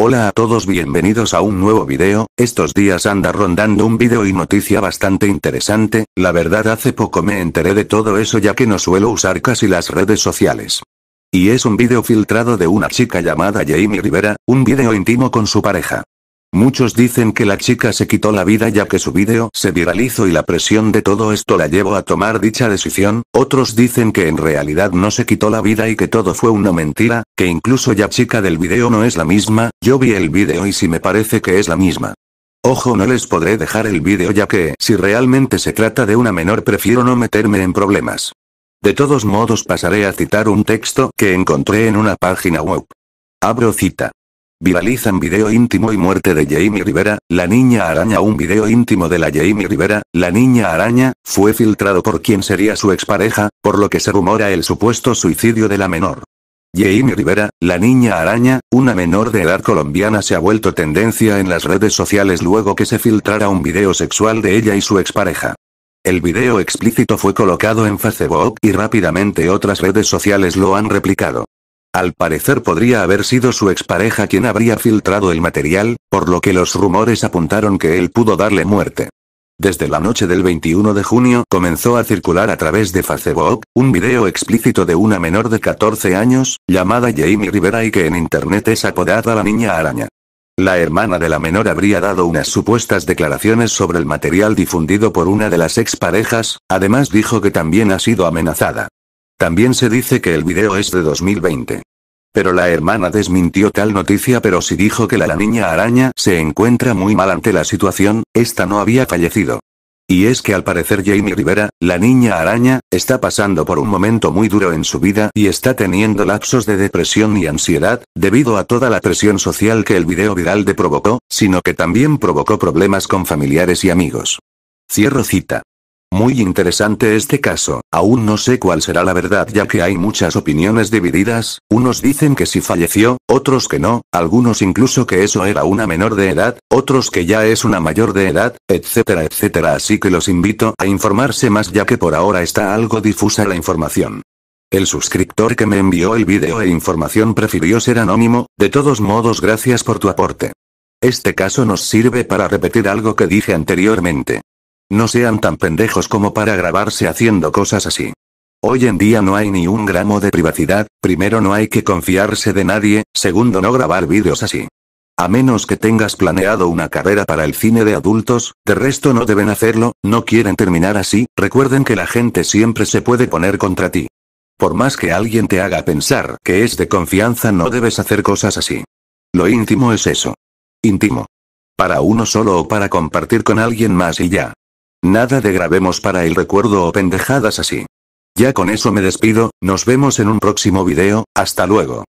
Hola a todos bienvenidos a un nuevo video, estos días anda rondando un video y noticia bastante interesante, la verdad hace poco me enteré de todo eso ya que no suelo usar casi las redes sociales. Y es un video filtrado de una chica llamada Jamie Rivera, un video íntimo con su pareja. Muchos dicen que la chica se quitó la vida ya que su video se viralizó y la presión de todo esto la llevó a tomar dicha decisión, otros dicen que en realidad no se quitó la vida y que todo fue una mentira, que incluso ya chica del video no es la misma, yo vi el video y si me parece que es la misma. Ojo no les podré dejar el video ya que si realmente se trata de una menor prefiero no meterme en problemas. De todos modos pasaré a citar un texto que encontré en una página web. Abro cita. Viralizan video íntimo y muerte de Jaime Rivera, la niña araña Un video íntimo de la Jaime Rivera, la niña araña, fue filtrado por quien sería su expareja, por lo que se rumora el supuesto suicidio de la menor. Jaime Rivera, la niña araña, una menor de edad colombiana se ha vuelto tendencia en las redes sociales luego que se filtrara un video sexual de ella y su expareja. El video explícito fue colocado en Facebook y rápidamente otras redes sociales lo han replicado. Al parecer podría haber sido su expareja quien habría filtrado el material, por lo que los rumores apuntaron que él pudo darle muerte. Desde la noche del 21 de junio comenzó a circular a través de Facebook, un video explícito de una menor de 14 años, llamada Jamie Rivera y que en internet es apodada la Niña Araña. La hermana de la menor habría dado unas supuestas declaraciones sobre el material difundido por una de las exparejas, además dijo que también ha sido amenazada. También se dice que el video es de 2020. Pero la hermana desmintió tal noticia pero sí dijo que la, niña araña se encuentra muy mal ante la situación, esta no había fallecido. Y es que al parecer Jamie Rivera, la niña araña, está pasando por un momento muy duro en su vida y está teniendo lapsos de depresión y ansiedad, debido a toda la presión social que el video viral de provocó, sino que también provocó problemas con familiares y amigos. Cierro cita. Muy interesante este caso, aún no sé cuál será la verdad ya que hay muchas opiniones divididas, unos dicen que si falleció, otros que no, algunos incluso que eso era una menor de edad, otros que ya es una mayor de edad, etcétera, etcétera, así que los invito a informarse más ya que por ahora está algo difusa la información. El suscriptor que me envió el vídeo e información prefirió ser anónimo, de todos modos gracias por tu aporte. Este caso nos sirve para repetir algo que dije anteriormente. No sean tan pendejos como para grabarse haciendo cosas así. Hoy en día no hay ni un gramo de privacidad, primero no hay que confiarse de nadie, segundo no grabar vídeos así. A menos que tengas planeado una carrera para el cine de adultos, de resto no deben hacerlo, no quieren terminar así, recuerden que la gente siempre se puede poner contra ti. Por más que alguien te haga pensar que es de confianza no debes hacer cosas así. Lo íntimo es eso. Íntimo. Para uno solo o para compartir con alguien más y ya. Nada de grabemos para el recuerdo o pendejadas así. Ya con eso me despido, nos vemos en un próximo video, hasta luego.